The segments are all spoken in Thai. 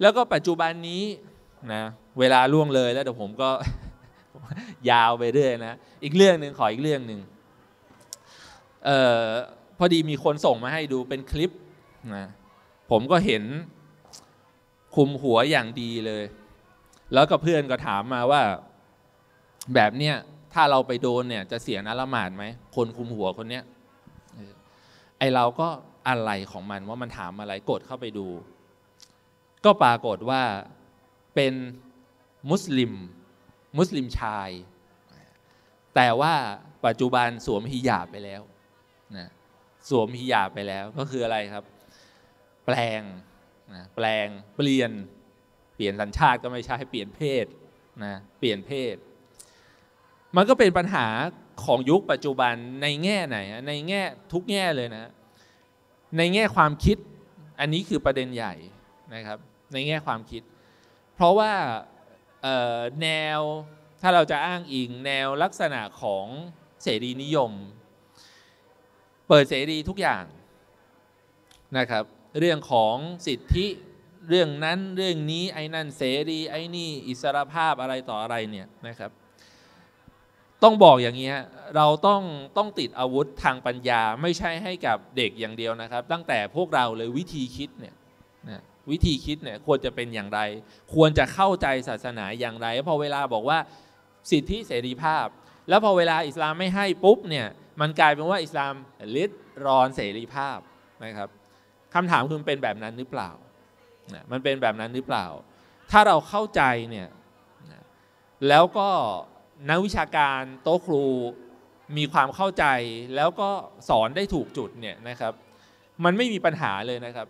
แล้วก็ปัจจุบันนี้นะเวลาล่วงเลยแล้วเดี๋ยวผมก็ยาวไปเรื่อยนะอีกเรื่องหนึ่งขออีกเรื่องหนึ่งออพอดีมีคนส่งมาให้ดูเป็นคลิปนะผมก็เห็นคุมหัวอย่างดีเลย แล้วก็เพื่อนก็ถามมาว่าแบบเนี้ยถ้าเราไปโดนเนี่ยจะเสียนละหมาดไหมคนคุมหัวคนเนี้ยไอเราก็อะไรของมันว่ามันถามอะไรกดเข้าไปดูก็ปรากฏว่าเป็นมุสลิม มุสลิมชาย แต่ว่าปัจจุบันสวมฮิญาบไปแล้วนะสวมฮิญาบไปแล้วก็คืออะไรครับ แปลงนะแปลงเปลี่ยนเปลี่ยนสัญชาติก็ไม่ใช่เปลี่ยนเพศนะเปลี่ยนเพศ มันก็เป็นปัญหาของยุคปัจจุบันในแง่ไหนในแง่ทุกแง่เลยนะ ในแง่ความคิดอันนี้คือประเด็นใหญ่นะครับในแง่ความคิด เพราะว่าแนวถ้าเราจะอ้างอิงแนวลักษณะของเสรีนิยม เปิดเสรีทุกอย่างนะครับ เรื่องของสิทธิเรื่องนั้นเรื่องนี้ไอ้นั่นเสรีไอ้นี่ อิสรภาพอะไรต่ออะไรเนี่ยนะครับ ต้องบอกอย่างนี้เราต้องต้องติดอาวุธทางปัญญาไม่ใช่ให้กับเด็กอย่างเดียวนะครับ ตั้งแต่พวกเราเลยวิธีคิดเนี่ยนะวิธีคิดเนี่ยควรจะเป็นอย่างไร ควรจะเข้าใจศาสนาอย่างไรพอเวลาบอกว่าสิทธิเสรีภาพ แล้วพอเวลาอิสลามไม่ให้ปุ๊บเนี่ยมันกลายเป็นว่าอิสลามลิดรอนเสรีภาพนะครับคำถามคือเป็นแบบนั้นหรือเปล่านมันเป็นแบบนั้นหรือเปล่า ถ้าเราเข้าใจเนี่ยแล้วก็นักวิชาการโต๊ะครูมีความเข้าใจแล้วก็สอนได้ถูกจุดเนี่ยนะครับ มันไม่มีปัญหาเลยนะครับ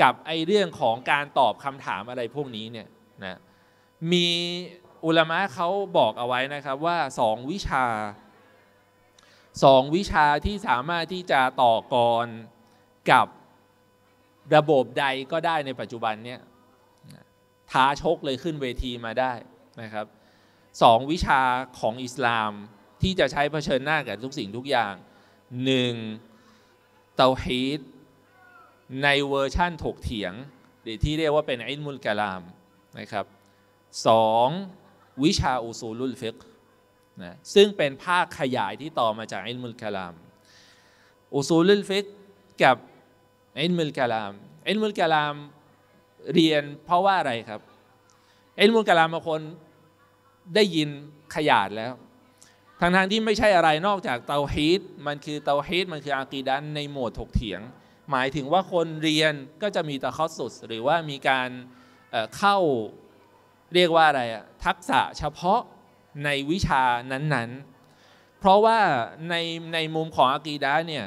กับไอเรื่องของการตอบคำถามอะไรพวกนี้เนี่ยนะมีอุลมะเขาบอกเอาไว้นะครับว่าสองวิชาสองวิชาที่สามารถที่จะต่อกรกับระบบใดก็ได้ในปัจจุบันเนี่ยท้าชกเลยขึ้นเวทีมาได้นะครับสองวิชาของอิสลามที่จะใช้เผชิญหน้ากับทุกสิ่งทุกอย่างหนึ่งเตาฮีดในเวอร์ชั่นถกเถียงหรือที่เรียกว่าเป็นอินมุลกะลามนะครับสองวิชาอุซูลุลฟิกนะซึ่งเป็นภาคขยายที่ต่อมาจากอินมุลกะลามอุซูลุลฟิกกับอินมุลกะลามอินมุลกะลามเรียนเพราะว่าอะไรครับอินมุลกะลามบางคนได้ยินขยาดแล้วทางทางที่ไม่ใช่อะไรนอกจากเตาฮีดมันคือเตาฮีดมันคืออากีดันในโหมดถกเถียงหมายถึงว่าคนเรียนก็จะมีตะคอสุดหรือว่ามีการเข้าเรียกว่าอะไรทักษะเฉพาะในวิชานั้นๆ เพราะว่าในในมุมของอากีดาเนี่ย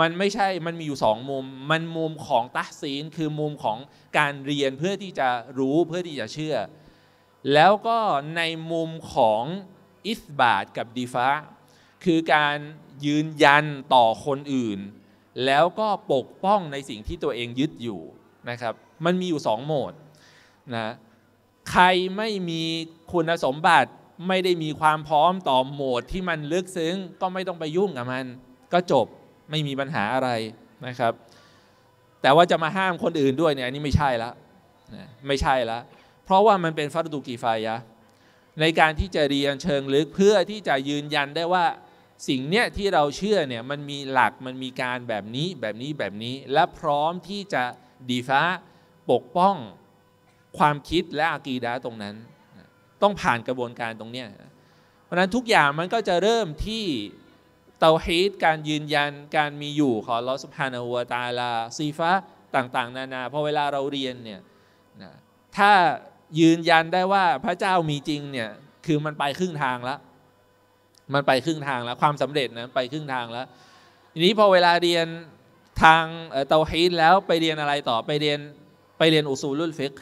มันไม่ใช่มันมีอยู่สองมุม มันมุมของตัศีนคือมุมของการเรียนเพื่อที่จะรู้เพื่อที่จะเชื่อ แล้วก็ในมุมของอิสบาดกับดีฟ้าคือการยืนยันต่อคนอื่นแล้วก็ปกป้องในสิ่งที่ตัวเองยึดอยู่นะครับ มันมีอยู่สองโหมดนะ ใครไม่มีคุณสมบัติไม่ได้มีความพร้อมต่อโหมดที่มันลึกซึ้งก็ไม่ต้องไปยุ่งกับมันก็จบไม่มีปัญหาอะไรนะครับ แต่ว่าจะมาห้ามคนอื่นด้วยเนี่ยอันนี้ไม่ใช่ละไม่ใช่ละเพราะว่ามันเป็นฟัตตุกีไฟยะในการที่จะเรียนเชิงลึกเพื่อที่จะยืนยันได้ว่าสิ่งเนี้ยที่เราเชื่อเนี่ยมันมีหลักมันมีการแบบนี้แบบนี้แบบนี้ และพร้อมที่จะดีฟ้าปกป้องความคิดและอากีดาตรงนั้น ต้องผ่านกระบวนการตรงเนี้ยเพราะนั้นทุกอย่างมันก็จะเริ่มที่เตาฮีตการยืนยันการมีอยู่ของลอสุานาหัวตาลาซีฟ้าต่างๆนานาพอเวลาเราเรียนเนี่ยถ้ายืนยันได้ว่าพระเจ้ามีจริงเนี่ยคือมันไปครึ่งทางแล้วมันไปครึ่งทางแล้วความสำเร็จนะไปครึ่งทางแล้ว ทีนี้พอเวลาเรียนทางเตาฮีนแล้วไปเรียนอะไรต่อไปเรียนไปเรียนอุซูลุลฟิก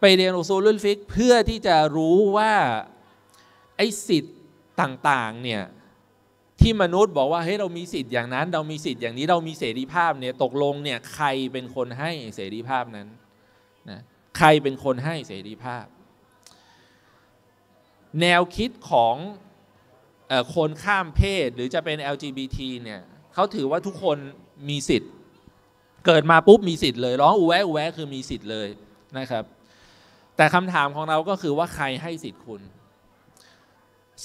ไปเรียนอุซูลุลฟิกเพื่อที่จะรู้ว่าไอ้สิทธิ์ต่างๆเนี่ยที่มนุษย์บอกว่าเฮ้ยเรามีสิทธิ์อย่างนั้น เรามีสิทธิ์อย่างนี้เรามีเสรีภาพเนี่ยตกลงเนี่ยใครเป็นคนให้เสรีภาพนั้นนะใครเป็นคนให้เสรีภาพ แนวคิดของคนข้ามเพศหรือจะเป็น LGBT เนี่ยเขาถือว่าทุกคนมีสิทธิ์เกิดมาปุ๊บมีสิทธิ์เลยร้องอูแวอูแวคือมีสิทธิ์เลยนะครับ แต่คำถามของเราก็คือว่าใครให้สิทธิ์คุณ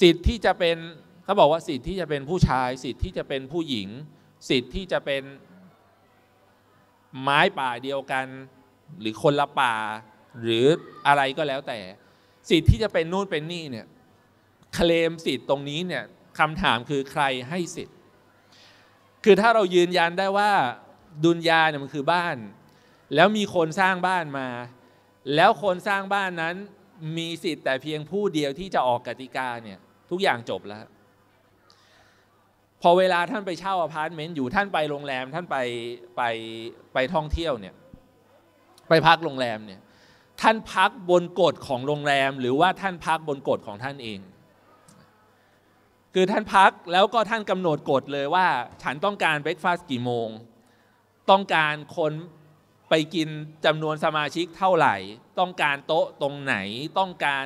สิทธิ์ที่จะเป็นเขาบอกว่าสิทธิ์ที่จะเป็นผู้ชายสิทธิ์ที่จะเป็นผู้หญิง สิทธิ์ที่จะเป็นไม้ป่าเดียวกันหรือคนละป่า หรืออะไรก็แล้วแต่สิทธิ์ที่จะเป็นนู่นเป็นนี่เนี่ยเคลมสิทธิ์ตรงนี้เนี่ยคำถามคือใครให้สิทธิ์ คือถ้าเรายืนยันได้ว่าดุนยาเนี่ยมัน คือบ้าน แล้วมีคนสร้างบ้านมา แล้วคนสร้างบ้านนั้นมีสิทธิ์แต่เพียงผู้เดียวที่จะออกกติกาเนี่ย ทุกอย่างจบแล้ว พอเวลาท่านไปเช่าอพาร์ตเมนต์อยู่ท่านไปโรงแรมท่านไปไปไปท่องเที่ยวเนี่ย ไปพักโรงแรมเนี่ย ท่านพักบนกฎของโรงแรมหรือว่าท่านพักบนกฎของท่านเองคือท่านพักแล้วก็ท่านกำหนดกฎเลยว่า ฉันต้องการเบรกฟาสต์กี่โมง ต้องการคนไปกินจำนวนสมาชิกเท่าไหร่ ต้องการโต๊ะตรงไหน ต้องการ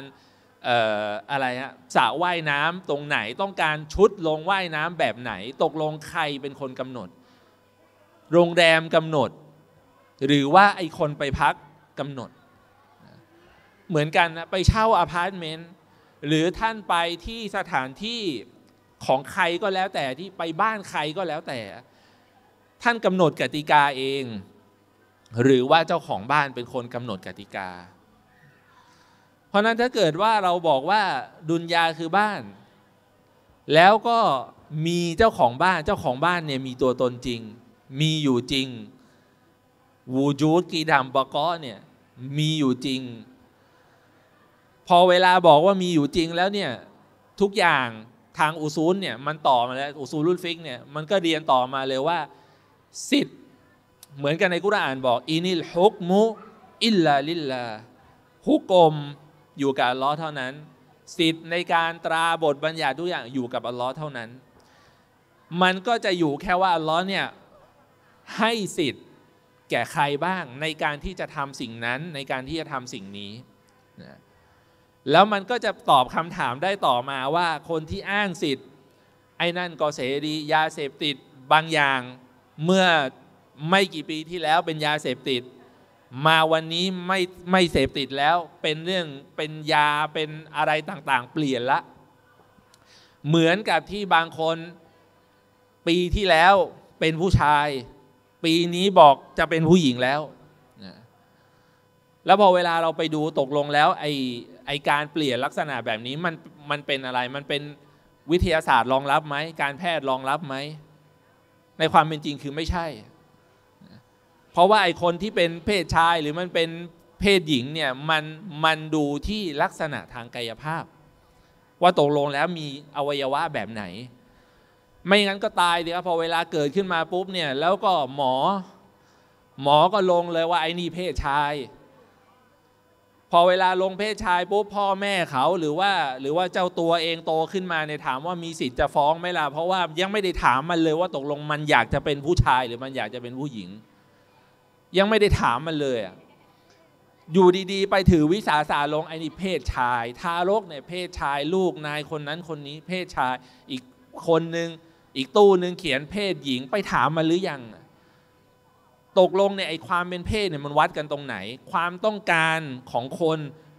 อออะไรฮะสระว่ายน้ำตรงไหน ต้องการชุดลงว่ายน้ำแบบไหนตกลงใครเป็นคนกำหนด โรงแรมกำหนด หรือว่าไอคนไปพักกำหนด เหมือนกันนะไปเช่าอาพาร์ตเมนต์หรือท่านไปที่สถานที่ของใครก็แล้วแต่ที่ไปบ้านใครก็แล้วแต่ ท่านกำหนดกติกาเอง หรือว่าเจ้าของบ้านเป็นคนกำหนดกติกา เพราะนั้นถ้าเกิดว่าเราบอกว่าดุนยาคือบ้าน แล้วก็มีเจ้าของบ้านเจ้าของบ้านเนี่ยมีตัวตนจริง มีอยู่จริงวูจูดกีดัมบะกอเนี่ยมีอยู่จริงพอเวลาบอกว่ามีอยู่จริงแล้วเนี่ยทุกอย่างทางอุซูลเนี่ยมันต่อมาแล้ว อุซูลรุ่นฟิกเนี่ยมันก็เรียนต่อมาเลยว่าสิทธิ์เหมือนกันในกุรอานบอกอินิลฮุกมุอิลลาลิลลาฮุกอมอยู่กับอัลลอฮ์เท่านั้น สิทธิ์ในการตราบทบัญญัติทุกอย่างอยู่กับอัลลอฮ์เท่านั้น มันก็จะอยู่แค่ว่าอัลลอฮ์เนี่ยให้สิทธิ์แก่ใครบ้างในการที่จะทำสิ่งนั้นในการที่จะทำสิ่งนี้แล้วมันก็จะตอบคำถามได้ต่อมาว่าคนที่อ้างสิทธิ์ไอ้นั่นก็เสรียาเสพติดบางอย่าง เมื่อไม่กี่ปีที่แล้วเป็นยาเสพติด มาวันนี้ไม่ไม่เสพติดแล้วเป็นเรื่องเป็นยาเป็นอะไรต่างๆ เปลี่ยนละ เหมือนกับที่บางคนปีที่แล้วเป็นผู้ชาย ปีนี้บอกจะเป็นผู้หญิงแล้วแล้วพอเวลาเราไปดูตกลงแล้ว ไอไอการเปลี่ยนลักษณะแบบนี้มันมันเป็นอะไรมันเป็นวิทยาศาสตร์รองรับไหม การแพทย์รองรับไหม ในความเป็นจริงคือไม่ใช่ เพราะว่าไอคนที่เป็นเพศชายหรือมันเป็นเพศหญิงเนี่ยมันมันดูที่ลักษณะทางกายภาพ ว่าตกลงแล้วมีอวัยวะแบบไหน ไม่งั้นก็ตายดีครับพอเวลาเกิดขึ้นมาปุ๊บเนี่ยแล้วก็หมอ หมอก็ลงเลยว่าไอ้นี่เพศชายพอเวลาลงเพศชายปุ๊บพ่อแม่เขาหรือว่าหรือว่าเจ้าตัวเองโตขึ้นมาเนี่ยถามว่ามีสิทธิ์จะฟ้องไหมล่ะเพราะว่ายังไม่ได้ถามมันเลยว่าตกลงมันอยากจะเป็นผู้ชายหรือมันอยากจะเป็นผู้หญิง ยังไม่ได้ถามมันเลยอยู่ดีๆไปถือวิสาสาลงไอ้นี่เพศชายทารกเนี่ยเพศชายลูกนายคนนั้นคนนี้เพศชายอีกคนนึงอีกตู้นึงเขียนเพศหญิงไปถามมันหรือยังอ่ะตกลงเนี่ยไอความเป็นเพศเนี่ยมันวัดกันตรงไหนความต้องการของคน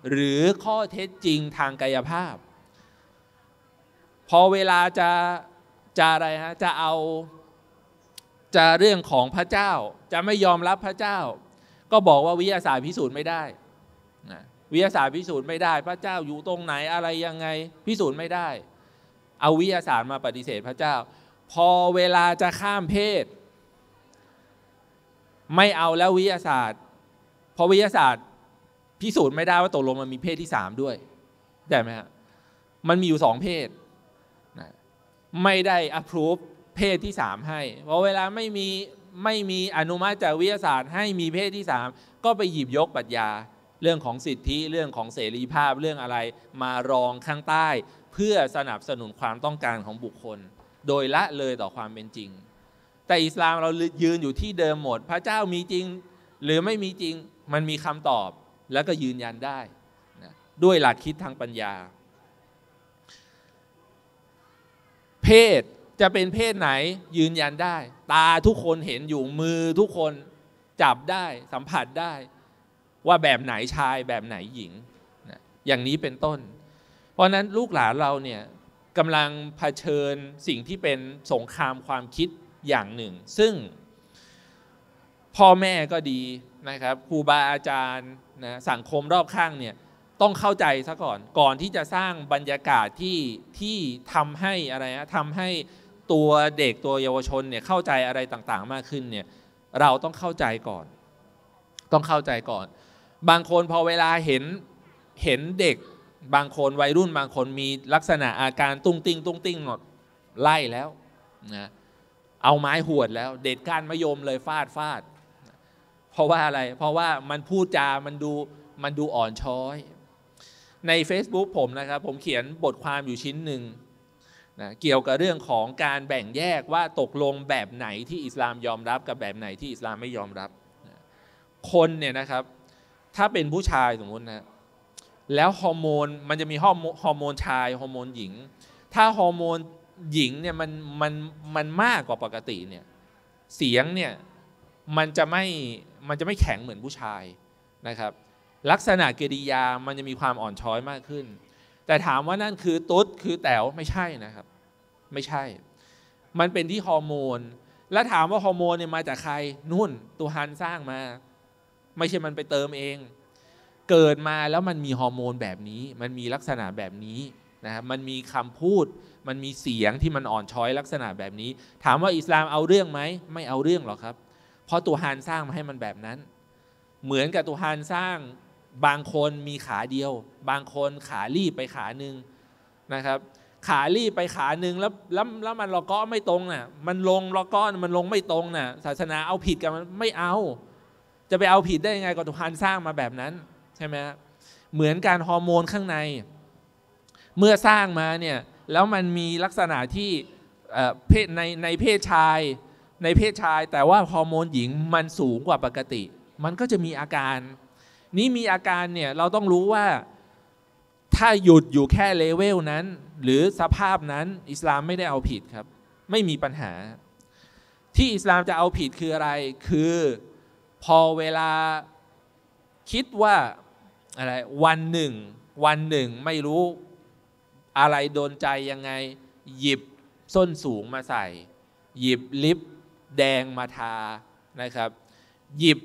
หรือข้อเท็จจริงทางกายภาพ พอเวลาจะ จะอะไรฮะจะเอาจะเรื่องของพระเจ้าจะไม่ยอมรับพระเจ้า ก็บอกว่าวิทยาศาสตร์พิสูจน์ไม่ได้นะวิทยาศาสตร์พิสูจน์ไม่ได้ พระเจ้าอยู่ตรงไหนอะไรยังไง พิสูจน์ไม่ได้ เอาวิทยาศาสตร์มาปฏิเสธพระเจ้า พอเวลาจะข้ามเพศไม่เอาแล้ววิทยาศาสตร์ เพราะวิทยาศาสตร์พิสูจน์ไม่ได้ว่าตกลงมันมีเพศที่สามด้วยได้ไหมฮะมันมีอยู่สองเพศนะไม่ได้อ p พร o เพศที่สามให้ เพราะเวลาไม่มีไม่มีอนุมัติจากวิทยาศาสตร์ ให้มีเพศที่สามก็ไปหยิบยกปรัชญาเรื่องของสิทธิเรื่องของเสรีภาพเรื่องอะไรมารองข้างใต้ เพื่อสนับสนุนความต้องการของบุคคล โดยละเลยต่อความเป็นจริงแต่อิสลามเรายืนอยู่ที่เดิมหมด พระเจ้ามีจริงหรือไม่มีจริง มันมีคำตอบแล้วก็ยืนยันได้นะด้วยหลักคิดทางปัญญา เพศจะเป็นเพศไหนยืนยันได้ ตาทุกคนเห็นอยู่มือทุกคนจับได้สัมผัสได้ว่าแบบไหนชายแบบไหนหญิงนะอย่างนี้เป็นต้น เพราะนั้นลูกหลานเราเนี่ยกำลังเผชิญสิ่งที่เป็นสงครามความคิดอย่างหนึ่งซึ่งพ่อแม่ก็ดีนะครับครูบาอาจารย์นะสังคมรอบข้างเนี่ยต้องเข้าใจซะก่อน ก่อนที่จะสร้างบรรยากาศที่ที่ทำให้อะไรนะทำให้ตัวเด็กตัวเยาวชนเนี่ยเข้าใจอะไรต่างๆ มากขึ้นเนี่ยเราต้องเข้าใจก่อน ต้องเข้าใจก่อน บางคนพอเวลาเห็นเห็นเด็กบางคนวัยรุ่นบางคนมีลักษณะอาการตุ้งติ้งตุ้งติ้งหมดไล่แล้วนะเอาไม้หวดแล้ว เด็ดก้านมะยมเลยฟาดฟาดเพราะว่าอะไรเพราะว่ามันพูดจา มันดู มันดูอ่อนช้อย ใน Facebook ผมนะครับผมเขียนบทความอยู่ชิ้นหนึ่งนะเกี่ยวกับเรื่องของการแบ่งแยกว่าตกลงแบบไหนที่อิสลามยอมรับกับแบบไหนที่อิสลามไม่ยอมรับ คนเนี่ยนะครับถ้าเป็นผู้ชายสมมตินะแล้วฮอร์โมนมันจะมีฮอร์โมนชาย ฮอร์โมนหญิง ถ้าฮอร์โมนหญิงเนี่ยมันมันมันมากกว่าปกติเนี่ยเสียงเนี่ยมันจะไม่มันจะไม่แข็งเหมือนผู้ชายนะครับ ลักษณะกิริยามันจะมีความอ่อนช้อยมากขึ้น แต่ถามว่านั่นคือตุ๊ดคือแต๋วไม่ใช่นะครับ ไม่ใช่ มันเป็นที่ฮอร์โมน แล้วถามว่าฮอร์โมนเนี่ยมาจากใครนุ่นตัวฮันสร้างมา ไม่ใช่มันไปเติมเอง เกิดมาแล้วมันมีฮอร์โมนแบบนี้ มันมีลักษณะแบบนี้นะครับมันมีคำพูดมันมีเสียงที่มันอ่อนช้อยลักษณะแบบนี้ ถามว่าอิสลามเอาเรื่องไหมไม่เอาเรื่องหรอกครับ เพราะตัวฮานสร้าง มาให้มันแบบนั้น เหมือนกับตัวฮานสร้างบางคนมีขาเดียว บางคนขาลีบไปขาหนึ่งนะครับ ขาลีบไปขาหนึ่งแล้วแล้วแล้วมันละก้อไม่ตรงน่ะมันลงละก้อมันลงไม่ตรงน่ะศาสนาเอาผิดกันไม่เอา จะไปเอาผิดได้ยังไงก็ตัวฮานสร้างมาแบบนั้นใช่ไหมเหมือนการฮอร์โมนข้างในเมื่อสร้างมาเนี่ยแล้วมันมีลักษณะที่เพศในในเพศชายในเพศชายแต่ว่าฮอร์โมนหญิงมันสูงกว่าปกติ มันก็จะมีอาการ นี้มีอาการเนี่ยเราต้องรู้ว่าถ้าหยุดอยู่แค่เลเวลนั้น หรือสภาพนั้นอิสลามไม่ได้เอาผิดครับ ไม่มีปัญหา ที่อิสลามจะเอาผิดคืออะไรคือพอเวลาคิดว่าอะไรวันหนึ่งวันหนึ่งไม่รู้อะไรโดนใจยังไงหยิบส้นสูงมาใส่ หยิบลิปแดงมาทานะครับ หยิบ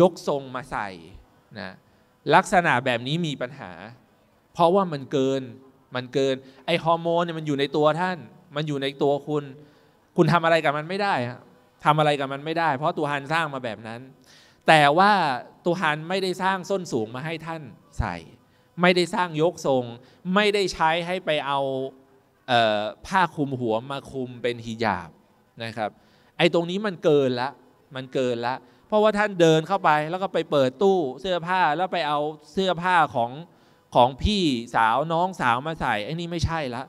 ยกทรงมาใส่นะลักษณะแบบนี้มีปัญหา เพราะว่ามันเกินมันเกินไอฮอร์โมนเนี่ยมันอยู่ในตัวท่าน มันอยู่ในตัวคุณ คุณทำอะไรกับมันไม่ได้ทำอะไรกับมันไม่ได้ เพราะตัวฮันสร้างมาแบบนั้น แต่ว่าตัวฮันไม่ได้สร้างส้นสูงมาให้ท่านใส่ไม่ได้สร้างยกทรงไม่ได้ใช้ให้ไปเอาผ้าคลุมหัวมาคลุมเป็นฮิญาบนะครับ ไอ้ตรงนี้มันเกินละมันเกินละเพราะว่าท่านเดินเข้าไปแล้วก็ไปเปิดตู้เสื้อผ้าแล้วไปเอาเสื้อผ้าของ ของพี่สาวน้องสาวมาใส่ไอ้นี่ไม่ใช่ละ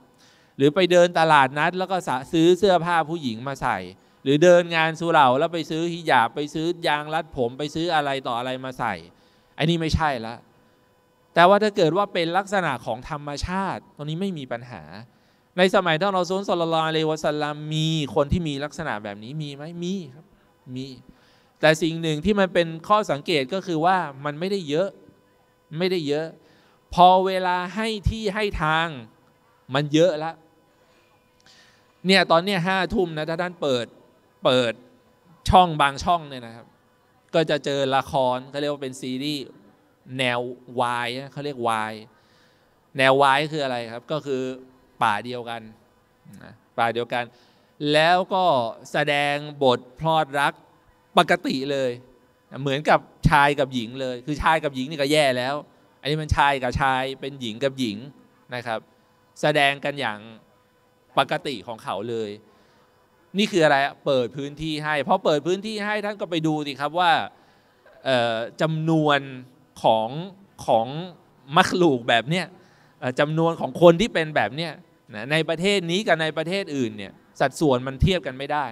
หรือไปเดินตลาดนัดแล้วก็ซื้อเสื้อผ้าผู้หญิงมาใส่ หรือเดินงานสุเหร่าแล้วไปซื้อฮิญาบไปซื้อยางรัดผม ไปซื้ออะไรต่ออะไรมาใส่ไอ้นี่ไม่ใช่ละแต่ว่าถ้าเกิดว่าเป็นลักษณะของธรรมชาติตรงนี้ไม่มีปัญหา ในสมัยท่านรอซูลสลลาเลวะสลามมีคนที่มีลักษณะแบบนี้มีไหมมีครับมี แต่สิ่งหนึ่งที่มันเป็นข้อสังเกตก็คือว่ามันไม่ได้เยอะ ไม่ได้เยอะ พอเวลาให้ที่ให้ทางมันเยอะละ เนี่ยตอนเนี้ยห้าทุ่มนะถ้าท่านเปิดเปิดช่องบางช่องเนี่ยนะครับ ก็จะเจอละครเขาเรียกว่าเป็นซีรีส์แนววายเขาเรียกวายแนววายคืออะไรครับก็คือป่าเดียวกันป่าเดียวกัน แล้วก็แสดงบทพลอดรักปกติเลย เหมือนกับชายกับหญิงเลย คือชายกับหญิงนี่ก็แย่แล้ว อันนี้มันชายกับชายเป็นหญิงกับหญิงนะครับ แสดงกันอย่างปกติของเขาเลย นี่คืออะไรเปิดพื้นที่ให้พอเปิดพื้นที่ให้ท่านก็ไปดูสิครับว่าจำนวนของของมัคลูกแบบเนี้ยจำนวนของคนที่เป็นแบบเนี้ยนะในประเทศนี้กับในประเทศอื่นเนี่ยสัดส่วนมันเทียบกันไม่ได้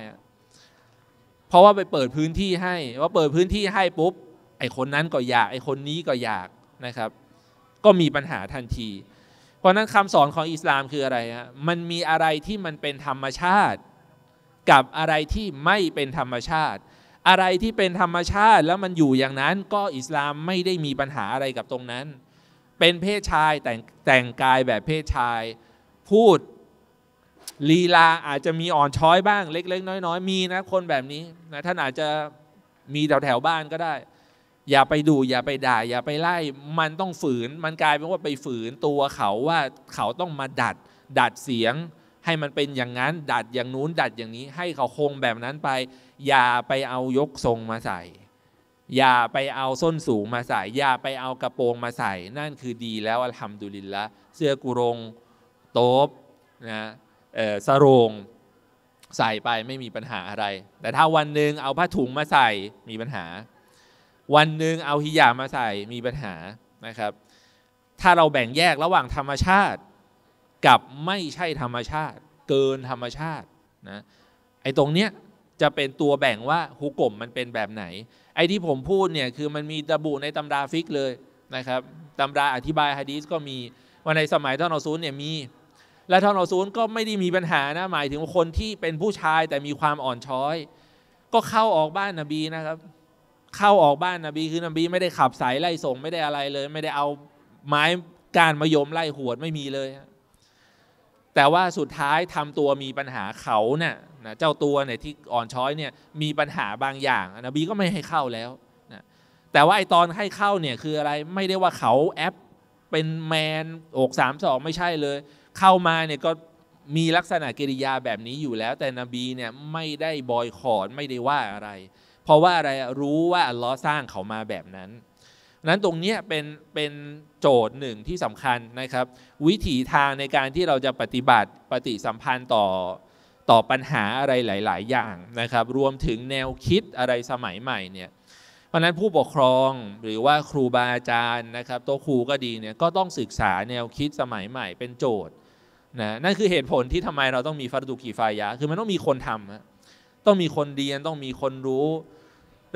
เพราะว่าไปเปิดพื้นที่ให้ว่าเปิดพื้นที่ให้ปุ๊บไอคนนั้นก็อยากไอคนนี้ก็อยากนะครับ ก็มีปัญหาทันที เพราะนั้นคำสอนของอิสลามคืออะไรฮะมันมีอะไรที่มันเป็นธรรมชาติ กับอะไรที่ไม่เป็นธรรมชาติอะไรที่เป็นธรรมชาติแล้วมันอยู่อย่างนั้นก็อิสลามไม่ได้มีปัญหาอะไรกับตรงนั้น เป็นเพศชายแต่งแต่งกายแบบเพศชาย พูด ลีลาอาจจะมีอ่อนช้อยบ้างเล็กๆ น้อยๆ มีนะคนแบบนี้นะท่านอาจจะมีแถวแถวบ้านก็ได้ อย่าไปดูอย่าไปด่าอย่าไปไล่มันต้องฝืน มันกลายเป็นว่าไปฝืนตัวเขาว่าเขาต้องมาดัดดัดเสียงให้มันเป็นอย่างนั้นดัดอย่างนู้นดัดอย่างนี้ให้เขาคงแบบนั้นไป อย่าไปเอายกทรงมาใส่ อย่าไปเอาส้นสูงมาใส่อย่าไปเอากระโปรงมาใส่ นั่นคือดีแล้วทำดุลินละเสื้อกุรงโต๊บนะสรงใส่ไปไม่มีปัญหาอะไร แต่ถ้าวันหนึ่งเอาผ้าถุงมาใส่มีปัญหา วันหนึ่งเอาฮิยามาใส่มีปัญหานะครับ ถ้าเราแบ่งแยกระหว่างธรรมชาติกับ ไม่ใช่ธรรมชาติเกินธรรมชาตินะไอ้ตรงเนี้ยจะเป็นตัวแบ่งว่าฮุกกลมมันเป็นแบบไหน ไอ้ที่ผมพูดเนี่ยคือมันมีตะบุในตำราฟิกเลยนะครับตำราอธิบายฮะดีสก็มี ว่าในสมัยท่านอซูลเนี่ยมี และท่านอซูลก็ไม่ได้มีปัญหานะหมายถึงคนที่เป็นผู้ชายแต่มีความอ่อนช้อย ก็เข้าออกบ้านนบีนะครับ เข้าออกบ้านนบีคือนบี ไม่ได้ขับสายไล่ส่งไม่ได้อะไรเลย ไม่ได้เอาไม้การมายมไล่หวดไม่มีเลยแต่ว่าสุดท้ายทำตัวมีปัญหาเขาเนี่ยนะเจ้าตัวเนี่ยที่อ่อนช้อยเนี่ยมีปัญหาบางอย่างนบีก็ไม่ให้เข้าแล้วนะแต่ว่าไอตอนให้เข้าเนี่ยคืออะไรไม่ได้ว่าเขาแอปเป็นแมนอกสามสองไม่ใช่เลย เข้ามาเนี่ยก็มีลักษณะกิริยาแบบนี้อยู่แล้ว แต่นบีเนี่ยไม่ได้บอยคอรดไม่ได้ว่าอะไรเพราะว่าอะไรรู้ว่าอัลลอฮ์สร้างเขามาแบบนั้นนั้นตรงนี้เป็นเป็นโจทย์หนึ่งที่สำคัญนะครับ วิถีทางในการที่เราจะปฏิบัติปฏิสัมพันธ์ต่อต่อปัญหาอะไรหลายๆอย่างนะครับรวมถึงแนวคิดอะไรสมัยใหม่เนี่ยเพราะนั้นผู้ปกครองหรือว่าครูบาอาจารย์นะครับตัวครูก็ดีเนี่ยก็ต้องศึกษาแนวคิดสมัยใหม่เป็นโจทย์นะนั่นคือเหตุผลที่ทำไมเราต้องมีฟารดุกีฟายะคือมันต้องมีคนทำต้องมีคนเรียนต้องมีคนรู้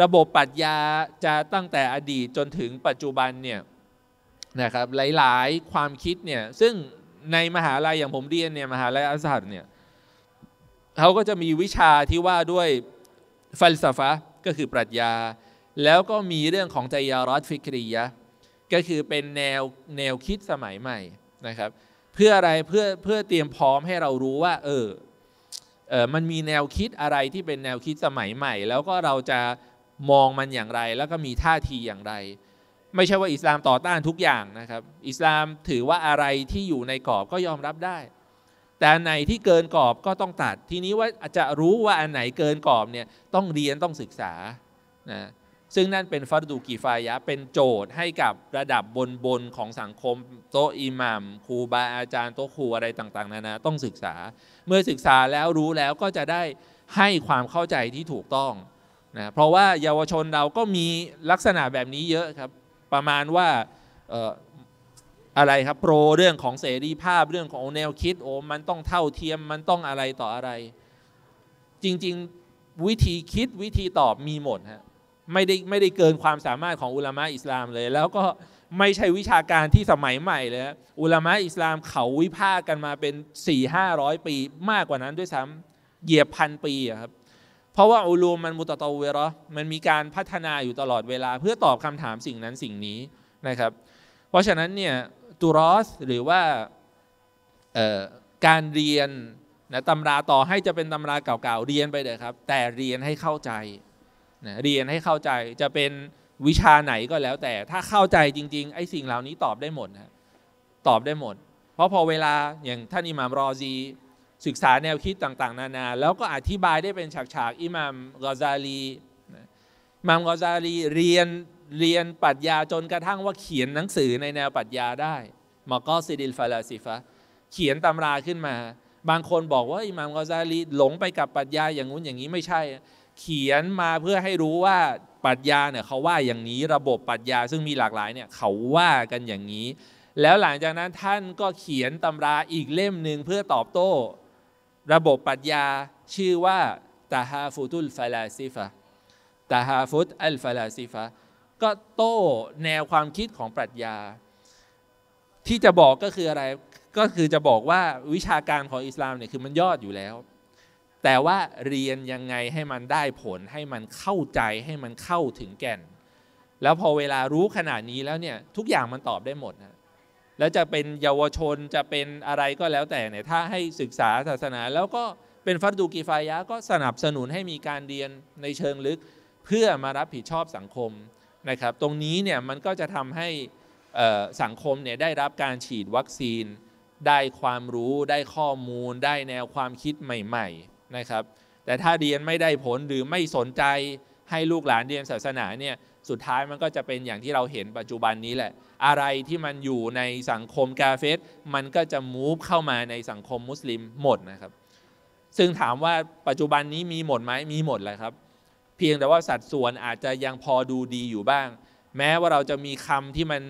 ระบบปรัชญาจะตั้งแต่อดีตจนถึงปัจจุบันเนี่ยนะครับหลายๆความคิดเนี่ยซึ่งในมหาลัยอย่างผมเรียนเนี่ยมหาลัยอัสสัดเนี่ยเขาก็จะมีวิชาที่ว่าด้วย ฟัลสฟะก็คือปรัชญา แล้วก็มีเรื่องของใจยารัตฟิกรียะก็คือเป็นแนวแนวคิดสมัยใหม่นะครับ เพื่ออะไรเพื่อเพื่อเตรียมพร้อมให้เรารู้ว่าเออเออมันมีแนวคิดอะไรที่เป็นแนวคิดสมัยใหม่ แล้วก็เราจะมองมันอย่างไรแล้วก็มีท่าทีอย่างไร ไม่ใช่ว่าอิสลามต่อต้านทุกอย่างนะครับ อิสลามถือว่าอะไรที่อยู่ในกรอบก็ยอมรับได้ แต่นไหนที่เกินกรอบก็ต้องตัด ทีนี้ว่าจะรู้ว่าอันไหนเกินกรอบเนี่ยต้องเรียนต้องศึกษานะซึ่งนั่นเป็นฟัรดูกีฟายะเป็นโจทย์ให้กับระดับบนบนของสังคมโตอิหมัมครูบาอาจารย์โตครูอะไรต่างๆนานาต้องศึกษา เมื่อศึกษาแล้วรู้แล้วก็จะได้ให้ความเข้าใจที่ถูกต้องนะเพราะว่าเยาวชนเราก็มีลักษณะแบบนี้เยอะครับ ประมาณว่าอะไรครับโปรเรื่องของเสรีภาพเรื่องของแนวคิดโอ้มันต้องเท่าเทียมมันต้องอะไรต่ออะไร จริงๆวิธีคิดวิธีตอบมีหมดฮะไม่ได้ไม่ได้เกินความสามารถของอุลามะอิสลามเลย แล้วก็ไม่ใช่วิชาการที่สมัยใหม่เลยอุลามะอิสลามเขาวิพากกันมาเป็น4ี่ห้าร้อยปีมากกว่านั้นด้วยซ้ำเหยียบพัน ปีครับเพราะว่าอุลูมมันมุตตะเวรมันมีการพัฒนาอยู่ตลอดเวลาเพื่อตอบคำถามสิ่งนั้นสิ่งนี้นะครับเพราะฉะนั้นเนี่ยตุรอสหรือว่าการเรียนนะตำราต่อให้จะเป็นตำราเก่าๆเรียนไปเลยครับแต่เรียนให้เข้าใจนะเรียนให้เข้าใจจะเป็นวิชาไหนก็แล้วแต่ ถ้าเข้าใจจริงๆไอ้สิ่งเหล่านี้ตอบได้หมดนะตอบได้หมดเพราะพอเวลาอย่างท่านอิหม่ามรอซีศึกษาแนวคิดต่างๆ นานาแล้วก็อธิบายได้เป็น ฉากๆ อิหม่ามกอซาลีอิหม่ามกอซาลีเรียนเรียนปรัชญาจนกระทั่งว่าเขียนหนังสือในแนวปรัชญาได้มากอซิดิลฟาลาซิฟะเขียนตำราขึ้นมา บางคนบอกว่าอิหม่ามกอซาลี หลงไปกับปรัชญาอย่างงู้นอย่างนี้ไม่ใช่ เขียนมาเพื่อให้รู้ว่าปรัชญาเนี่ยเขาว่าอย่างนี้ระบบปรัชญา ซึ่งมีหลากหลายเนี่ยเขาว่ากันอย่างนี้ แล้วหลังจากนั้นท่านก็เขียนตำราอีกเล่มหนึ่งเพื่อตอบโต้ระบบปรัชญาชื่อว่าตาฮาฟุตุลฟาลาซิฟะตาฮาฟุตอัลฟาลาซิฟะก็โต้แนวความคิดของปรัชญาที่จะบอกก็คืออะไรก็คือจะบอกว่าวิชาการของอิสลามเนี่ยคือมันยอดอยู่แล้ว แต่ว่าเรียนยังไงให้มันได้ผลให้มันเข้าใจให้มันเข้าถึงแก่น แล้วพอเวลารู้ขนาดนี้แล้วเนี่ยทุกอย่างมันตอบได้หมดนะแล้วจะเป็นเยาวชนจะเป็นอะไรก็แล้วแต่เนี่ยถ้าให้ศึกษาศาสนา แล้วก็เป็นฟัรดูกีฟายะก็สนับสนุนให้มีการเรียนในเชิงลึก เพื่อมารับผิดชอบสังคมนะครับตรงนี้เนี่ยมันก็จะทำให้สังคมเนี่ยได้รับการฉีดวัคซีน ได้ความรู้ได้ข้อมูลได้แนวความคิดใหม่ๆนะครับแต่ถ้าเรียนไม่ได้ผลหรือไม่สนใจให้ลูกหลานเรียนศาสนาเนี่ยสุดท้ายมันก็จะเป็นอย่างที่เราเห็นปัจจุบันนี้แหละ อะไรที่มันอยู่ในสังคมกาเฟสมันก็จะมูฟเข้ามาในสังคมมุสลิมหมดนะครับซึ่งถามว่าปัจจุบันนี้มีหมดไหมมีหมดเลยครับ เพียงแต่ว่าสัดส่วนอาจจะยังพอดูดีอยู่บ้าง แม้ว่าเราจะมีคำที่มัน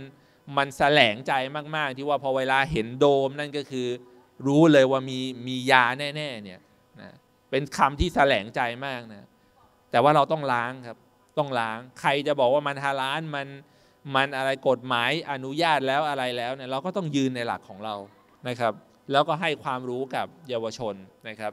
มันแสลงใจมากๆ ที่ว่าพอเวลาเห็นโดมนั่นก็คือ รู้เลยว่ามีมียาแน่ๆเนี่ยนะเป็นคำที่แสลงใจมากนะแต่ว่าเราต้องล้างครับต้องล้างใครจะบอกว่ามันฮาลานมันมันอะไรกฎหมายอนุญาตแล้วอะไรแล้วเนี่ยเราก็ต้องยืนในหลักของเรานะครับแล้วก็ให้ความรู้กับเยาวชนนะครับ